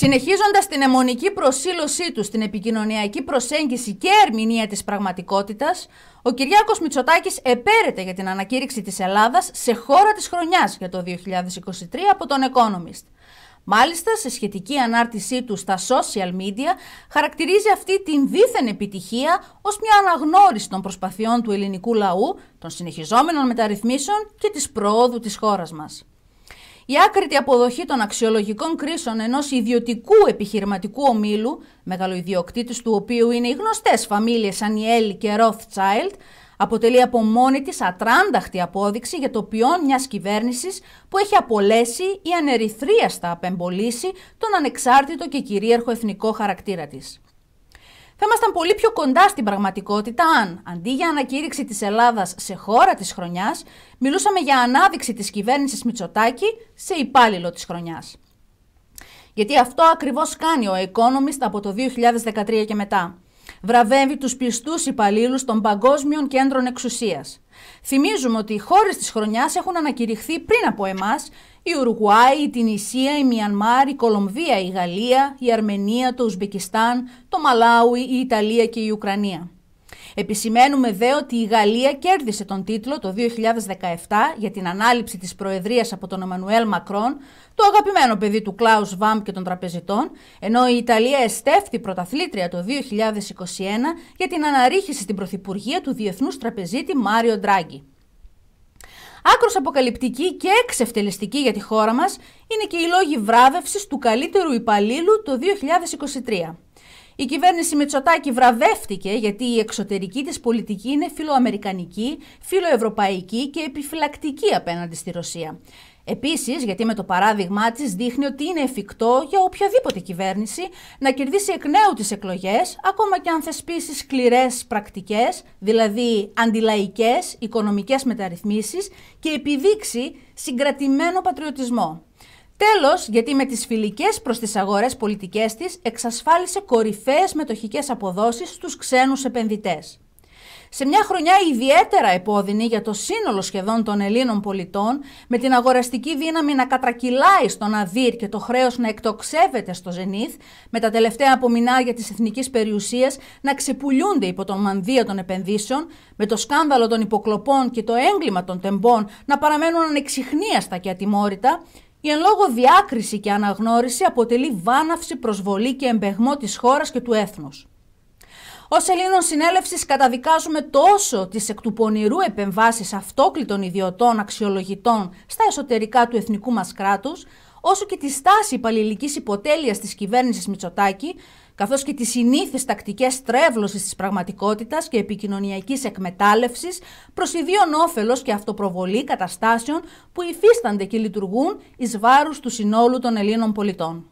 Συνεχίζοντας την αιμονική προσήλωσή του στην επικοινωνιακή προσέγγιση και ερμηνεία της πραγματικότητας, ο Κυριάκος Μητσοτάκης επέρεται για την ανακήρυξη της Ελλάδας σε χώρα της χρονιάς για το 2023 από τον Economist. Μάλιστα, σε σχετική ανάρτησή του στα social media, χαρακτηρίζει αυτή την δίθεν επιτυχία ως μια αναγνώριση των προσπαθειών του ελληνικού λαού, των συνεχιζόμενων μεταρρυθμίσεων και της προόδου της χώρας μας. Η άκρητη αποδοχή των αξιολογικών κρίσεων ενός ιδιωτικού επιχειρηματικού ομίλου, μεγαλοϊδιοκτήτη του οποίου είναι οι γνωστές φαμίλειε Ανιέλη και Rothschild, αποτελεί από μόνη της ατράνταχτη απόδειξη για το ποιόν μιας κυβέρνησης που έχει απολέσει ή ανερυθρίαστα απεμπολίσει τον ανεξάρτητο και κυρίαρχο εθνικό χαρακτήρα της θα ήμασταν πολύ πιο κοντά στην πραγματικότητα αν, αντί για ανακήρυξη της Ελλάδας σε χώρα της χρονιάς, μιλούσαμε για ανάδειξη της κυβέρνησης Μητσοτάκη σε υπάλληλο της χρονιάς. Γιατί αυτό ακριβώς κάνει ο Economist από το 2013 και μετά. Βραβεύει τους πιστούς υπαλλήλους των παγκόσμιων κέντρων εξουσίας. Θυμίζουμε ότι οι χώρες της χρονιάς έχουν ανακηρυχθεί πριν από εμάς η Ουρουγουάη, η Τινησία, η Μιανμάρ, η Κολομβία, η Γαλλία, η Αρμενία, το Ουσμπεκιστάν, το Μαλάουι, η Ιταλία και η Ουκρανία. Επισημαίνουμε δε ότι η Γαλλία κέρδισε τον τίτλο το 2017 για την ανάληψη της Προεδρίας από τον Εμμανουέλ Μακρόν, το αγαπημένο παιδί του Κλάους Βάμπ και των τραπεζιτών, ενώ η Ιταλία εστέφθη πρωταθλήτρια το 2021 για την αναρρίχηση στην Πρωθυπουργία του Διεθνούς Τραπεζίτη Μάριο Ντράγκη. Άκρος αποκαλυπτική και εξευτελιστική για τη χώρα μας είναι και οι λόγοι βράβευσης του καλύτερου υπαλλήλου το 2023. Η κυβέρνηση Μητσοτάκη βραβεύτηκε γιατί η εξωτερική της πολιτική είναι φιλοαμερικανική, φιλοευρωπαϊκή και επιφυλακτική απέναντι στη Ρωσία. Επίσης, γιατί με το παράδειγμά της δείχνει ότι είναι εφικτό για οποιαδήποτε κυβέρνηση να κερδίσει εκ νέου τις εκλογές, ακόμα και αν θεσπίσει σκληρές πρακτικές, δηλαδή αντιλαϊκές, οικονομικές μεταρρυθμίσεις και επιδείξει συγκρατημένο πατριωτισμό. Τέλος, γιατί με τις φιλικές προς τις αγορές πολιτικές της εξασφάλισε κορυφαίες μετοχικές αποδόσεις στους ξένους επενδυτές. Σε μια χρονιά ιδιαίτερα επώδυνη για το σύνολο σχεδόν των Ελλήνων πολιτών, με την αγοραστική δύναμη να κατρακυλάει στον αδύρ και το χρέος να εκτοξεύεται στο ζενήθ, με τα τελευταία απομεινάρια τη εθνική περιουσία να ξεπουλούνται υπό τον μανδύα των επενδύσεων, με το σκάνδαλο των υποκλοπών και το έγκλημα των τεμπών να παραμένουν ανεξιχνίαστα και ατιμόρυτα, η εν λόγω διάκριση και αναγνώριση αποτελεί βάναυση, προσβολή και εμπεγμό της χώρας και του έθνους. Ως Ελλήνων Συνέλευσης, καταδικάζουμε τόσο τις εκ του πονηρού επεμβάσεις αυτόκλητων ιδιωτών αξιολογητών στα εσωτερικά του εθνικού μας κράτους, όσο και τη στάση υπαλληλικής υποτέλειας της κυβέρνησης Μητσοτάκη, καθώς και τις συνήθεις τακτικές τρέβλωση της πραγματικότητας και επικοινωνιακής εκμετάλλευσης, προς ιδίων όφελος και αυτοπροβολή καταστάσεων που υφίστανται και λειτουργούν εις του συνόλου των Ελλήνων πολιτών.